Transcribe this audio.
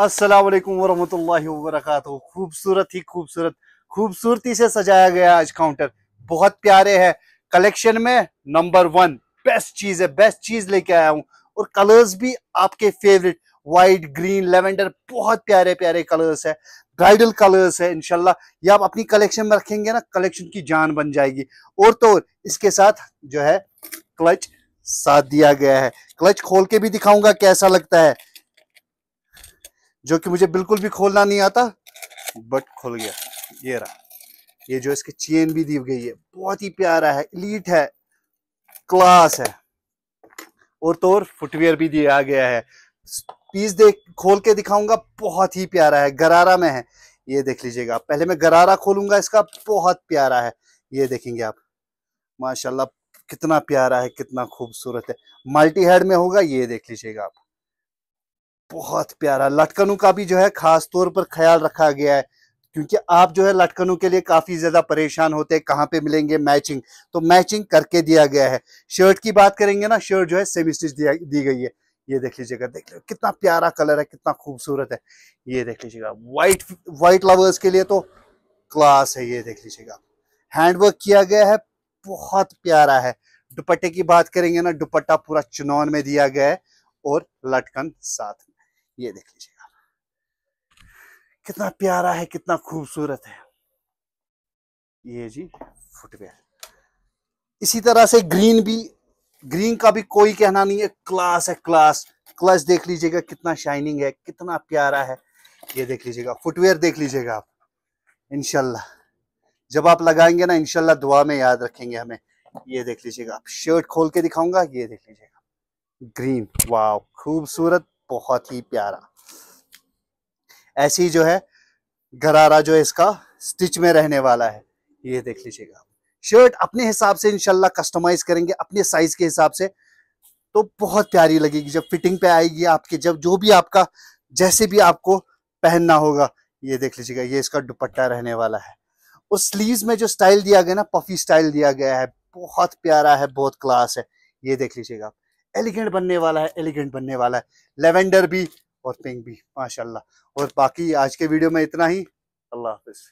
अस्सलाम वालेकुम वरहमतुल्लाहि खूबसूरत ही खूबसूरत खूबसूरती से सजाया गया आज काउंटर बहुत प्यारे है कलेक्शन में नंबर वन बेस्ट चीज है बेस्ट चीज लेके आया हूँ और कलर्स भी आपके फेवरेट वाइट ग्रीन लेवेंडर बहुत प्यारे प्यारे कलर्स है ब्राइडल कलर्स है इनशाला ये आप अपनी कलेक्शन में रखेंगे ना कलेक्शन की जान बन जाएगी और तो इसके साथ जो है क्लच साथ दिया गया है क्लच खोल के भी दिखाऊंगा कैसा लगता है जो कि मुझे बिल्कुल भी खोलना नहीं आता बट खुल गया ये रहा ये जो इसकी चेन भी दी गई है बहुत ही प्यारा है इलीट है क्लास है और तो और फुटवेयर भी दिया गया है पीस देख खोल के दिखाऊंगा बहुत ही प्यारा है गरारा में है ये देख लीजिएगा पहले मैं गरारा खोलूंगा इसका बहुत प्यारा है ये देखेंगे आप माशाल्लाह कितना प्यारा है कितना खूबसूरत है मल्टी हेड में होगा ये देख लीजिएगा आप बहुत प्यारा लटकनों का भी जो है खास तौर पर ख्याल रखा गया है क्योंकि आप जो है लटकनों के लिए काफ़ी ज़्यादा परेशान होते हैं कहाँ पे मिलेंगे मैचिंग तो मैचिंग करके दिया गया है शर्ट की बात करेंगे ना शर्ट जो है सेमी स्टिच दिया दी गई है ये देख लीजिएगा देख लीजिए कितना प्यारा कलर है कितना खूबसूरत है ये देख लीजिएगा व्हाइट व्हाइट लवर्स के लिए तो क्लास है ये देख लीजिएगा हैंडवर्क किया गया है बहुत प्यारा है दुपट्टे की बात करेंगे ना दुपट्टा पूरा चुनौन में दिया गया है और लटकन साथ में ये देख लीजिएगा कितना प्यारा है कितना खूबसूरत है ये जी फुटवेयर इसी तरह से ग्रीन भी ग्रीन का भी कोई कहना नहीं है क्लास है क्लास क्लास देख लीजिएगा कितना शाइनिंग है कितना प्यारा है ये देख लीजिएगा फुटवेयर देख लीजिएगा आप इनशाला जब आप लगाएंगे ना इनशाला दुआ में याद रखेंगे हमें ये देख लीजिएगा आप शर्ट खोल के दिखाऊंगा ये देख लीजिएगा ग्रीन वाह खूबसूरत बहुत ही प्यारा ऐसी जो है गरारा जो है इसका स्टिच में रहने वाला है ये देख लीजिएगा शर्ट अपने हिसाब से इनशाला कस्टमाइज करेंगे अपने साइज के हिसाब से तो बहुत प्यारी लगेगी जब फिटिंग पे आएगी आपके जब जो भी आपका जैसे भी आपको पहनना होगा ये देख लीजिएगा ये इसका दुपट्टा रहने वाला है उस स्लीव में जो स्टाइल दिया गया ना पफी स्टाइल दिया गया है बहुत प्यारा है बहुत क्लास है ये देख लीजिएगा आप एलिगेंट बनने वाला है एलिगेंट बनने वाला है लेवेंडर भी और पिंक भी माशाल्लाह और बाकी आज के वीडियो में इतना ही अल्लाह हाफिज़